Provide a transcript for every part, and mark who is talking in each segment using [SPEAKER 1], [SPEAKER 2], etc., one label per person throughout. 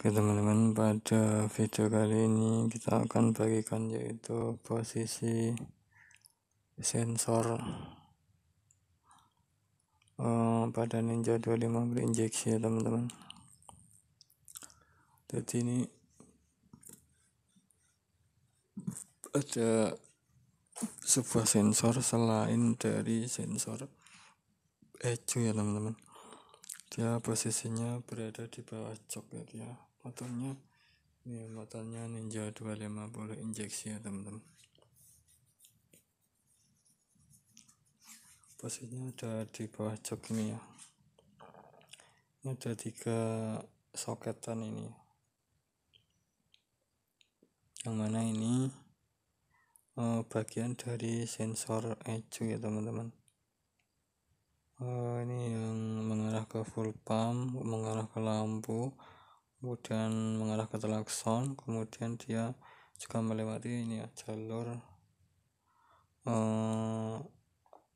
[SPEAKER 1] Oke teman-teman pada video kali ini kita akan bagikan yaitu posisi sensor uh, pada Ninja 25 berinjeksi ya teman-teman jadi ini ada sebuah sensor selain dari sensor ecu ya teman-teman dia ya, posisinya berada di bawah jok ya dia motornya ini motornya Ninja 250 injeksi ya teman-teman posisinya ada di bawah jok ini ya ini ada tiga soketan ini yang mana ini eh, bagian dari sensor ECU ya teman-teman ke full pump mengarah ke lampu kemudian mengarah ke telakson kemudian dia juga melewati ini ya jalur eh,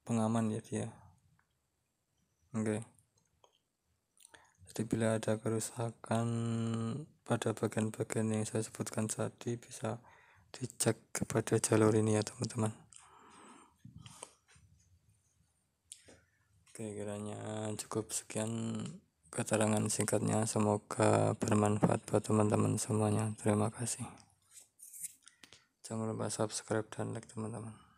[SPEAKER 1] pengaman ya dia oke okay. jadi bila ada kerusakan pada bagian-bagian yang saya sebutkan tadi bisa dicek kepada jalur ini ya teman-teman Oke, kiranya cukup sekian keterangan singkatnya. Semoga bermanfaat buat teman-teman semuanya. Terima kasih. Jangan lupa subscribe dan like teman-teman.